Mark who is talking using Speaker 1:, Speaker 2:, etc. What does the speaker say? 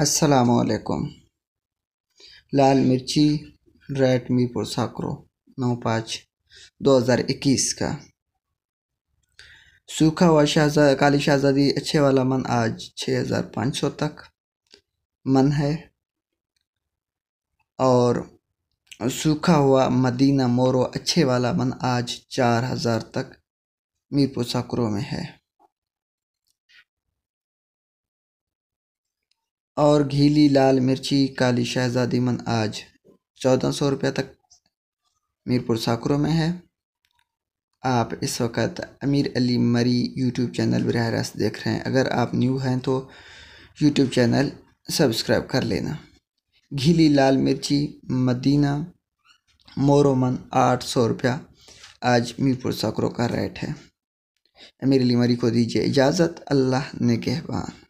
Speaker 1: असलकुम लाल मिर्ची रेड मीरपुर साकरो नौ पाँच दो हज़ार इक्कीस का सूखा हुआ शाहजा काली शाहजादी अच्छे वाला मन आज छः हज़ार पाँच सौ तक मन है और सूखा हुआ मदीना मोरो अच्छे वाला मन आज चार हज़ार तक मीरपुर साकरो में है और घीली लाल मिर्ची काली शहजादी मन आज चौदह सौ रुपये तक मीरपुर साकुरों में है आप इस वक्त अमीर अली मरी यूट्यूब चैनल बरह रास्त देख रहे हैं अगर आप न्यू हैं तो यूट्यूब चैनल सब्सक्राइब कर लेना घीली लाल मिर्ची मदीना मोरोमन आठ सौ रुपया आज मीरपुर साकरों का रेट है अमीर अली मरी को दीजिए इजाज़त अल्लाह ने गहबान